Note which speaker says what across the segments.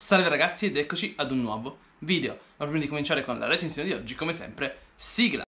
Speaker 1: Salve ragazzi ed eccoci ad un nuovo video. Ma prima di cominciare con la recensione di oggi, come sempre, sigla!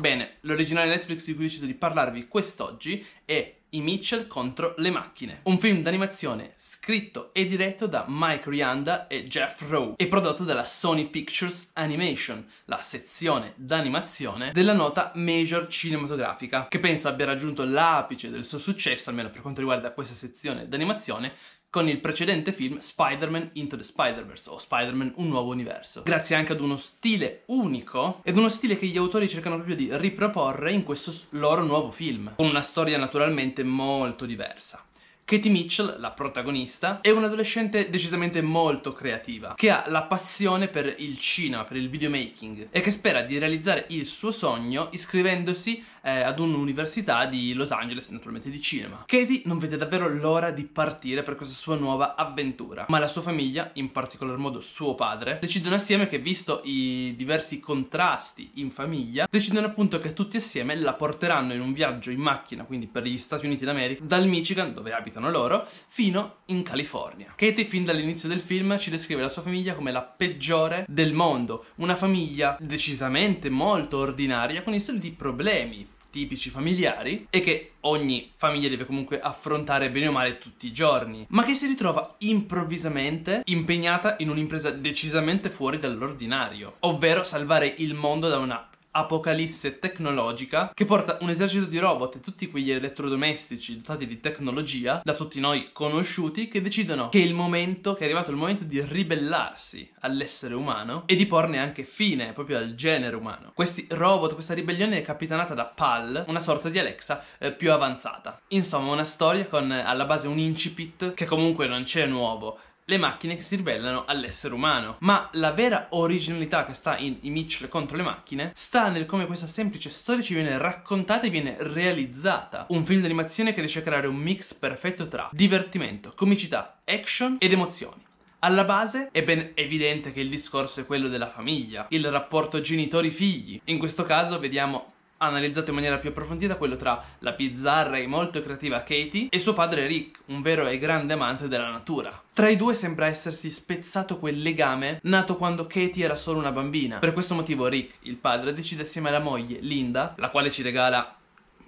Speaker 1: Bene, l'originale Netflix di cui ho deciso di parlarvi quest'oggi è i Mitchell contro le macchine, un film d'animazione scritto e diretto da Mike Rianda e Jeff Rowe e prodotto dalla Sony Pictures Animation, la sezione d'animazione della nota major cinematografica, che penso abbia raggiunto l'apice del suo successo, almeno per quanto riguarda questa sezione d'animazione, con il precedente film Spider-Man Into the Spider-Verse o Spider-Man Un Nuovo Universo, grazie anche ad uno stile unico ed uno stile che gli autori cercano proprio di riproporre in questo loro nuovo film, con una storia naturalmente molto diversa. Katie Mitchell, la protagonista, è un'adolescente decisamente molto creativa, che ha la passione per il cinema, per il videomaking, e che spera di realizzare il suo sogno iscrivendosi eh, ad un'università di Los Angeles, naturalmente di cinema. Katie non vede davvero l'ora di partire per questa sua nuova avventura, ma la sua famiglia, in particolar modo suo padre, decidono assieme che visto i diversi contrasti in famiglia, decidono appunto che tutti assieme la porteranno in un viaggio in macchina, quindi per gli Stati Uniti d'America, dal Michigan, dove abitano abitano loro, fino in California. Katie fin dall'inizio del film ci descrive la sua famiglia come la peggiore del mondo, una famiglia decisamente molto ordinaria con i soliti problemi tipici familiari e che ogni famiglia deve comunque affrontare bene o male tutti i giorni, ma che si ritrova improvvisamente impegnata in un'impresa decisamente fuori dall'ordinario, ovvero salvare il mondo da una apocalisse tecnologica che porta un esercito di robot e tutti quegli elettrodomestici dotati di tecnologia, da tutti noi conosciuti, che decidono che è il momento, che è arrivato il momento di ribellarsi all'essere umano e di porne anche fine proprio al genere umano. Questi robot, questa ribellione è capitanata da Pal, una sorta di Alexa eh, più avanzata. Insomma, una storia con eh, alla base un incipit che comunque non c'è nuovo, le macchine che si ribellano all'essere umano. Ma la vera originalità che sta in I Mitchell contro le macchine sta nel come questa semplice storia ci viene raccontata e viene realizzata. Un film d'animazione che riesce a creare un mix perfetto tra divertimento, comicità, action ed emozioni. Alla base è ben evidente che il discorso è quello della famiglia, il rapporto genitori-figli. In questo caso vediamo ha analizzato in maniera più approfondita quello tra la bizzarra e molto creativa Katie e suo padre Rick, un vero e grande amante della natura. Tra i due sembra essersi spezzato quel legame nato quando Katie era solo una bambina. Per questo motivo Rick, il padre, decide assieme alla moglie, Linda, la quale ci regala,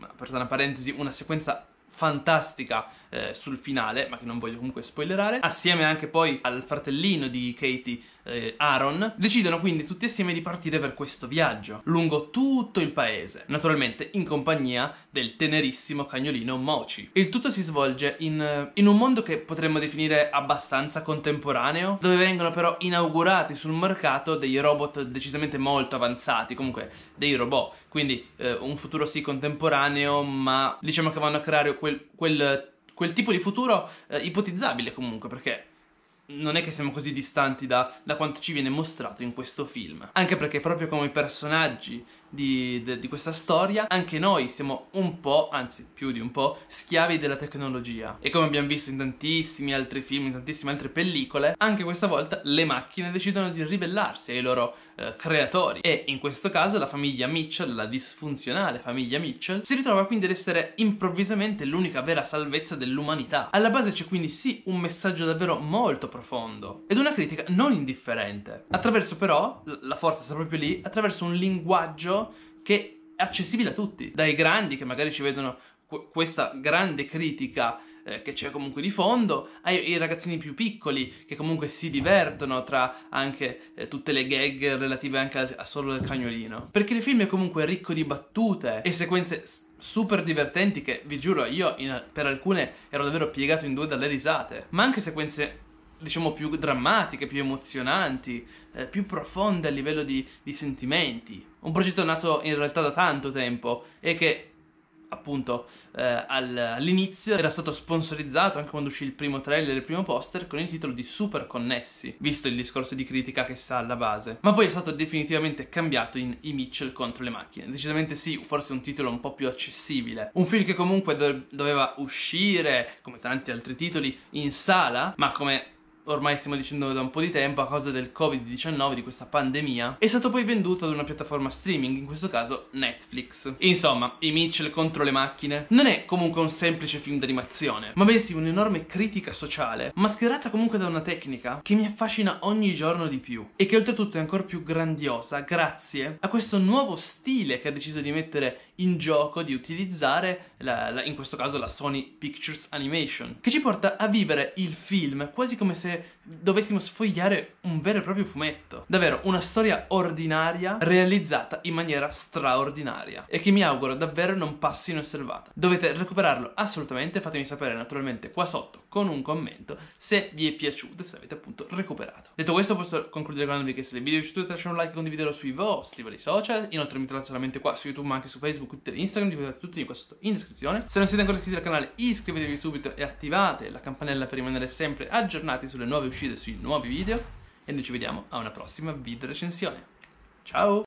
Speaker 1: aperta una parentesi, una sequenza fantastica eh, sul finale, ma che non voglio comunque spoilerare, assieme anche poi al fratellino di Katie, eh, Aaron, decidono quindi tutti assieme di partire per questo viaggio, lungo tutto il paese, naturalmente in compagnia del tenerissimo cagnolino Mochi. Il tutto si svolge in, eh, in un mondo che potremmo definire abbastanza contemporaneo, dove vengono però inaugurati sul mercato dei robot decisamente molto avanzati, comunque dei robot, quindi eh, un futuro sì contemporaneo, ma diciamo che vanno a creare quel, quel, quel tipo di futuro eh, ipotizzabile comunque, perché non è che siamo così distanti da, da, quanto ci viene mostrato in questo film. Anche perché proprio come i personaggi di, de, di questa storia, anche noi siamo un po', anzi più di un po', schiavi della tecnologia. E come abbiamo visto in tantissimi altri film, in tantissime altre pellicole, anche questa volta le macchine decidono di ribellarsi ai loro eh, creatori. E in questo caso la famiglia Mitchell, la disfunzionale famiglia Mitchell, si ritrova quindi ad essere improvvisamente l'unica vera salvezza dell'umanità. Alla base c'è quindi sì un messaggio davvero molto profondo ed una critica non indifferente. Attraverso però, la forza sta proprio lì, attraverso un linguaggio che è accessibile a tutti, dai grandi che magari ci vedono qu- questa grande critica eh, che c'è comunque di fondo, ai, ai, ragazzini più piccoli che comunque si divertono tra anche eh, tutte le gag relative anche a, a solo del cagnolino. Perché il film è comunque ricco di battute e sequenze super divertenti che vi giuro io in, per alcune ero davvero piegato in due dalle risate, ma anche sequenze diciamo, più drammatiche, più emozionanti, eh, più profonde a livello di, di sentimenti. Un progetto nato in realtà da tanto tempo e che appunto eh, all'inizio era stato sponsorizzato anche quando uscì il primo trailer, il primo poster con il titolo di Super Connessi, visto il discorso di critica che sta alla base, ma poi è stato definitivamente cambiato in I Mitchell contro le macchine, decisamente sì, forse un titolo un po' più accessibile, un film che comunque do doveva uscire, come tanti altri titoli, in sala, ma come ormai stiamo dicendo da un po' di tempo, a causa del Covid-19, di questa pandemia, è stato poi venduto ad una piattaforma streaming, in questo caso Netflix. Insomma, i Mitchell contro le macchine non è comunque un semplice film d'animazione, ma bensì un'enorme critica sociale, mascherata comunque da una tecnica che mi affascina ogni giorno di più e che oltretutto è ancora più grandiosa grazie a questo nuovo stile che ha deciso di mettere in gioco di utilizzare, la, la, in questo caso la Sony Pictures Animation, che ci porta a vivere il film quasi come se dovessimo sfogliare un vero e proprio fumetto. Davvero, una storia ordinaria realizzata in maniera straordinaria e che mi auguro davvero non passi inosservata. Dovete recuperarlo assolutamente, fatemi sapere naturalmente qua sotto con un commento se vi è piaciuto, se l'avete appunto recuperato. Detto questo posso concludere ricordandovi che se il video vi è piaciuto lasciate un like e condividelo sui vostri vari social, inoltre mi trovate solamente qua su YouTube ma anche su Facebook, Twitter e Instagram, li trovate tutti qua sotto in descrizione. Se non siete ancora iscritti al canale iscrivetevi subito e attivate la campanella per rimanere sempre aggiornati sulle nuove uscite e sui nuovi video e noi ci vediamo a una prossima video recensione. Ciao!